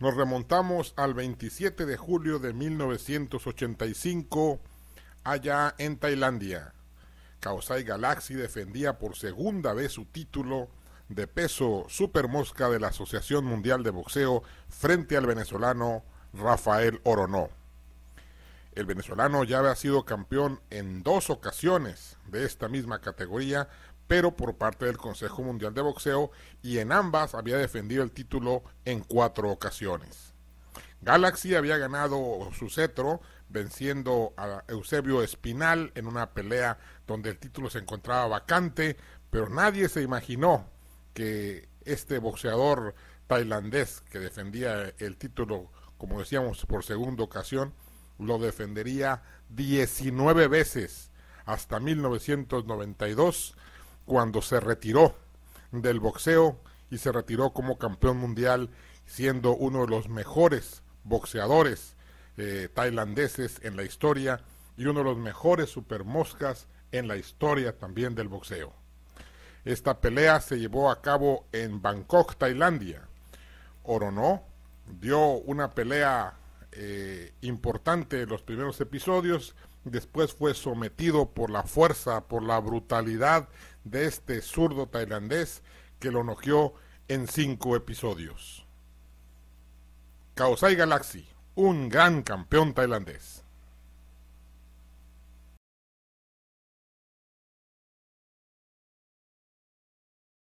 Nos remontamos al 27 de julio de 1985, allá en Tailandia. Kaosai Galaxy defendía por segunda vez su título de peso supermosca de la Asociación Mundial de Boxeo frente al venezolano Rafael Oronó. El venezolano ya había sido campeón en dos ocasiones de esta misma categoría, pero por parte del Consejo Mundial de Boxeo y en ambas había defendido el título en cuatro ocasiones. Galaxy había ganado su cetro venciendo a Eusebio Espinal en una pelea donde el título se encontraba vacante, pero nadie se imaginó que este boxeador tailandés que defendía el título, como decíamos, por segunda ocasión, lo defendería 19 veces hasta 1992 cuando se retiró del boxeo y se retiró como campeón mundial siendo uno de los mejores boxeadores eh, tailandeses en la historia y uno de los mejores supermoscas en la historia también del boxeo. Esta pelea se llevó a cabo en Bangkok, Tailandia. Orono dio una pelea eh, importante en los primeros episodios después fue sometido por la fuerza, por la brutalidad de este zurdo tailandés que lo noqueó en cinco episodios. Kaosai Galaxy, un gran campeón tailandés.